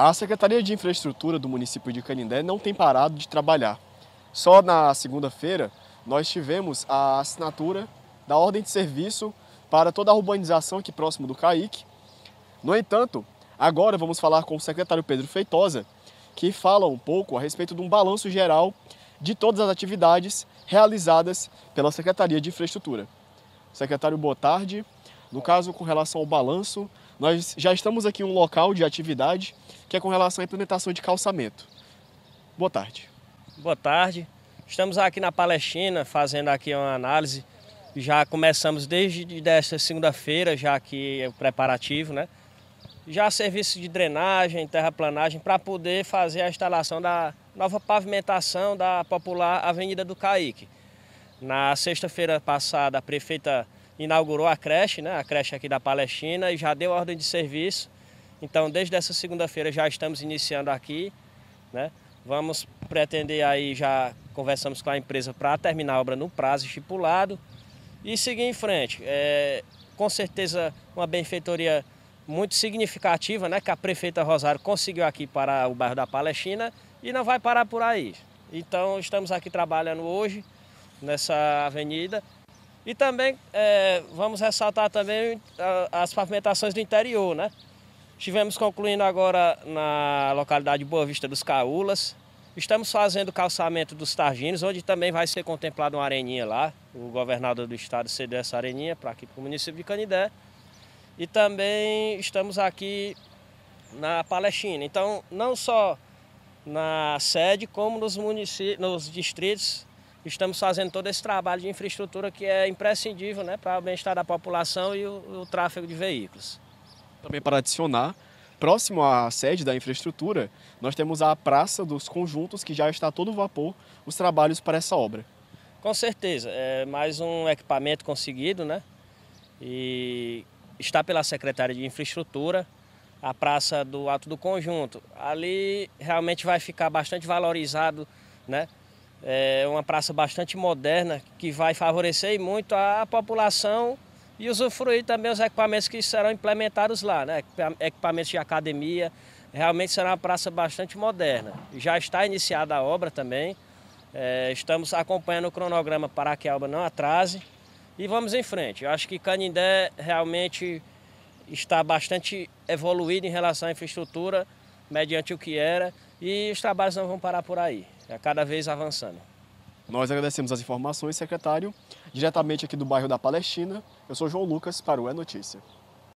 A Secretaria de Infraestrutura do município de Canindé não tem parado de trabalhar. Só na segunda-feira nós tivemos a assinatura da ordem de serviço para toda a urbanização aqui próximo do CAIC. No entanto, agora vamos falar com o secretário Pedro Feitosa, que fala um pouco a respeito de um balanço geral de todas as atividades realizadas pela Secretaria de Infraestrutura. Secretário, boa tarde. No caso, com relação ao balanço nós já estamos aqui em um local de atividade que é com relação à implementação de calçamento. Boa tarde. Boa tarde. Estamos aqui na Palestina fazendo aqui uma análise. Já começamos desde desta segunda-feira, já que é o preparativo, né? Já serviço de drenagem, terraplanagem, para poder fazer a instalação da nova pavimentação da popular Avenida do Caique. Na sexta-feira passada, a prefeita inaugurou a creche, né, a creche aqui da Palestina, e já deu ordem de serviço. Então, desde essa segunda-feira já estamos iniciando aqui, né? Vamos pretender aí, já conversamos com a empresa para terminar a obra no prazo estipulado e seguir em frente. É, com certeza uma benfeitoria muito significativa, né, que a prefeita Rosário conseguiu aqui para o bairro da Palestina e não vai parar por aí. Então estamos aqui trabalhando hoje nessa avenida e também é, vamos ressaltar também as pavimentações do interior, né? Estivemos concluindo agora na localidade Boa Vista dos Caúlas. Estamos fazendo o calçamento dos Targinos, onde também vai ser contemplada uma areninha lá. O governador do estado cedeu essa areninha para aqui para o município de Canidé. E também estamos aqui na Palestina. Então, não só na sede, como nos, municípios, nos distritos estamos fazendo todo esse trabalho de infraestrutura que é imprescindível né, para o bem-estar da população e o, o tráfego de veículos. Também para adicionar, próximo à sede da infraestrutura, nós temos a Praça dos Conjuntos, que já está todo vapor os trabalhos para essa obra. Com certeza, é mais um equipamento conseguido, né? E está pela Secretaria de Infraestrutura, a Praça do Alto do Conjunto. Ali realmente vai ficar bastante valorizado, né? É uma praça bastante moderna que vai favorecer muito a população e usufruir também os equipamentos que serão implementados lá, né? equipamentos de academia. Realmente será uma praça bastante moderna. Já está iniciada a obra também. É, estamos acompanhando o cronograma para que a obra não atrase e vamos em frente. Eu acho que Canindé realmente está bastante evoluído em relação à infraestrutura, mediante o que era, e os trabalhos não vão parar por aí é cada vez avançando. Nós agradecemos as informações, secretário. Diretamente aqui do bairro da Palestina, eu sou João Lucas para o É Notícia.